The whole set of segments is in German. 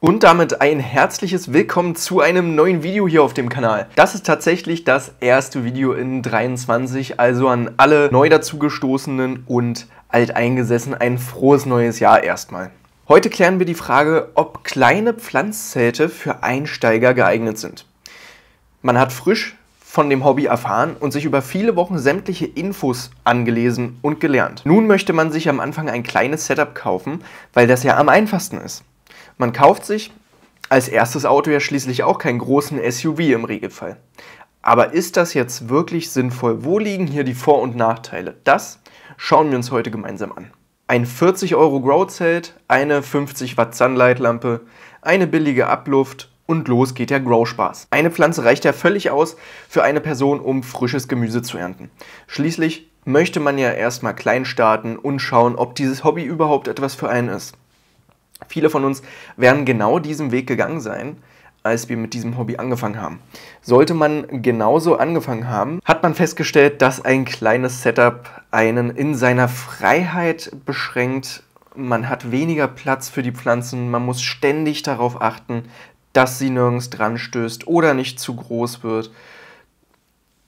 Und damit ein herzliches Willkommen zu einem neuen Video hier auf dem Kanal. Das ist tatsächlich das erste Video in 23, also an alle neu dazugestoßenen und alteingesessen ein frohes neues Jahr erstmal. Heute klären wir die Frage, ob kleine Pflanzzelte für Einsteiger geeignet sind. Man hat frisch von dem Hobby erfahren und sich über viele Wochen sämtliche Infos angelesen und gelernt. Nun möchte man sich am Anfang ein kleines Setup kaufen, weil das ja am einfachsten ist. Man kauft sich als erstes Auto ja schließlich auch keinen großen SUV im Regelfall. Aber ist das jetzt wirklich sinnvoll? Wo liegen hier die Vor- und Nachteile? Das schauen wir uns heute gemeinsam an. Ein 40 Euro Grow-Zelt, eine 50 Watt Sunlight-Lampe, eine billige Abluft und los geht der Grow-Spaß. Eine Pflanze reicht ja völlig aus für eine Person, um frisches Gemüse zu ernten. Schließlich möchte man ja erstmal klein starten und schauen, ob dieses Hobby überhaupt etwas für einen ist. Viele von uns werden genau diesen Weg gegangen sein, als wir mit diesem Hobby angefangen haben. Sollte man genauso angefangen haben, hat man festgestellt, dass ein kleines Setup einen in seiner Freiheit beschränkt. Man hat weniger Platz für die Pflanzen, man muss ständig darauf achten, dass sie nirgends dran stößt oder nicht zu groß wird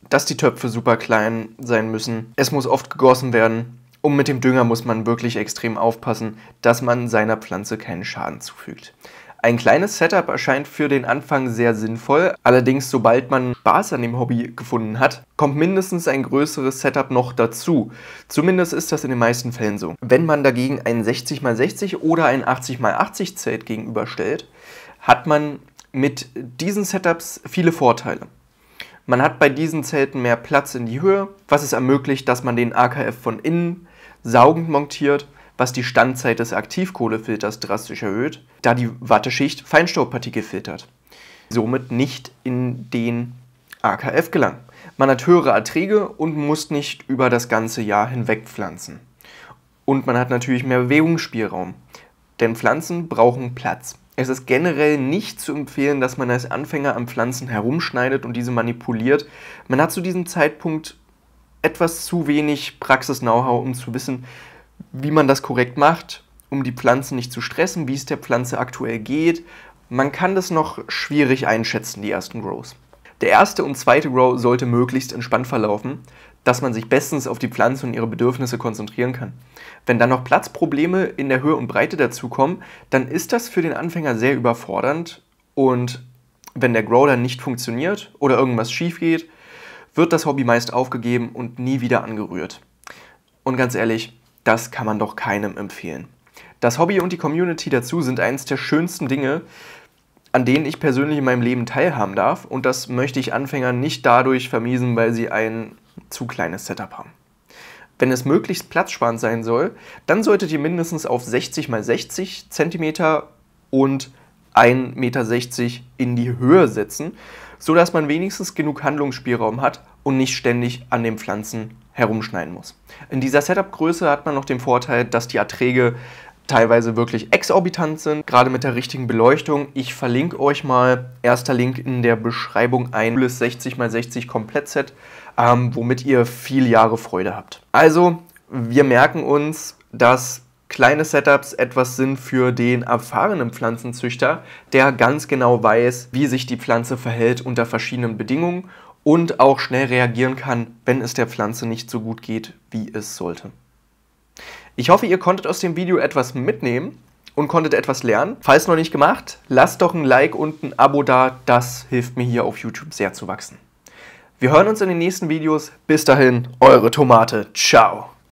dass die Töpfe super klein sein müssen. Es muss oft gegossen werden. Und mit dem Dünger muss man wirklich extrem aufpassen, dass man seiner Pflanze keinen Schaden zufügt. Ein kleines Setup erscheint für den Anfang sehr sinnvoll, allerdings sobald man Spaß an dem Hobby gefunden hat, kommt mindestens ein größeres Setup noch dazu. Zumindest ist das in den meisten Fällen so. Wenn man dagegen ein 60x60 oder ein 80x80 Zelt gegenüberstellt, hat man mit diesen Setups viele Vorteile. Man hat bei diesen Zelten mehr Platz in die Höhe, was es ermöglicht, dass man den AKF von innen saugend montiert, was die Standzeit des Aktivkohlefilters drastisch erhöht, da die Watteschicht Feinstaubpartikel filtert, somit nicht in den AKF gelangt. Man hat höhere Erträge und muss nicht über das ganze Jahr hinweg pflanzen. Und man hat natürlich mehr Bewegungsspielraum, denn Pflanzen brauchen Platz. Es ist generell nicht zu empfehlen, dass man als Anfänger am Pflanzen herumschneidet und diese manipuliert. Man hat zu diesem Zeitpunkt etwas zu wenig Praxis-Know-how, um zu wissen, wie man das korrekt macht, um die Pflanze nicht zu stressen, wie es der Pflanze aktuell geht. Man kann das noch schwierig einschätzen, die ersten Grows. Der erste und zweite Grow sollte möglichst entspannt verlaufen, dass man sich bestens auf die Pflanze und ihre Bedürfnisse konzentrieren kann. Wenn dann noch Platzprobleme in der Höhe und Breite dazukommen, dann ist das für den Anfänger sehr überfordernd und wenn der Grow dann nicht funktioniert oder irgendwas schief geht, wird das Hobby meist aufgegeben und nie wieder angerührt. Und ganz ehrlich, das kann man doch keinem empfehlen. Das Hobby und die Community dazu sind eines der schönsten Dinge, an denen ich persönlich in meinem Leben teilhaben darf. Und das möchte ich Anfängern nicht dadurch vermiesen, weil sie ein zu kleines Setup haben. Wenn es möglichst platzsparend sein soll, dann solltet ihr mindestens auf 60 x 60 cm und 1,60 Meter in die Höhe setzen, sodass man wenigstens genug Handlungsspielraum hat und nicht ständig an den Pflanzen herumschneiden muss. In dieser Setup-Größe hat man noch den Vorteil, dass die Erträge teilweise wirklich exorbitant sind, gerade mit der richtigen Beleuchtung. Ich verlinke euch mal, erster Link in der Beschreibung, ein 60x60 Komplettset, ähm, womit ihr viele Jahre Freude habt. Also, wir merken uns, dass kleine Setups etwas sind für den erfahrenen Pflanzenzüchter, der ganz genau weiß, wie sich die Pflanze verhält unter verschiedenen Bedingungen und auch schnell reagieren kann, wenn es der Pflanze nicht so gut geht, wie es sollte. Ich hoffe, ihr konntet aus dem Video etwas mitnehmen und konntet etwas lernen. Falls noch nicht gemacht, lasst doch ein Like und ein Abo da, das hilft mir hier auf YouTube sehr zu wachsen. Wir hören uns in den nächsten Videos. Bis dahin, eure Tomate. Ciao.